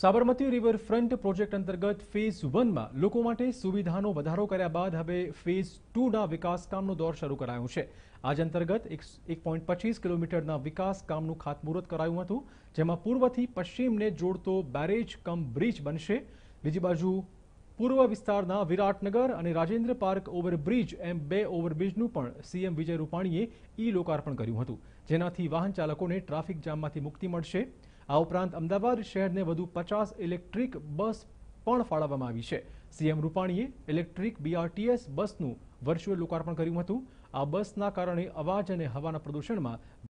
Sabarmati river front project અંતર્ગત phase વનમાં લોકો માટે સુવિધાનો વધારો કર્યા બાદ હવે ફેઝ ટુના વિકાસ કામનો દોર શરૂ કરાયો છે આજ અંતર્ગત એક પોઈન્ટ પચીસ કિલોમીટરના વિકાસ કામનું ખાતમુહૂર્ત કરાયું હતું જેમાં પૂર્વથી પશ્ચિમને જોડતો બેરેજ કમ બ્રિજ બનશે બીજી બાજુ પૂર્વ વિસ્તારના વિરાટનગર અને રાજેન્દ્ર પાર્ક ઓવરબ્રિજ એમ બે ઓવરબ્રિજનું પણ સીએમ વિજય રૂપાણીએ ઈ લોકાર્પણ કર્યું હતું જેનાથી વાહન ચાલકોને ટ્રાફિક જામમાંથી મુક્તિ મળશે આ ઉપરાંત અમદાવાદ શહેરને વધુ પચાસ ઇલેક્ટ્રિક બસ પણ ફાળવવામાં આવી છે સીએમ રૂપાણીએ ઇલેક્ટ્રિક બીઆરટીએસ બસનું વર્ચ્યુઅલ લોકાર્પણ કર્યું હતું આ બસના કારણે અવાજ અને હવાના પ્રદૂષણમાં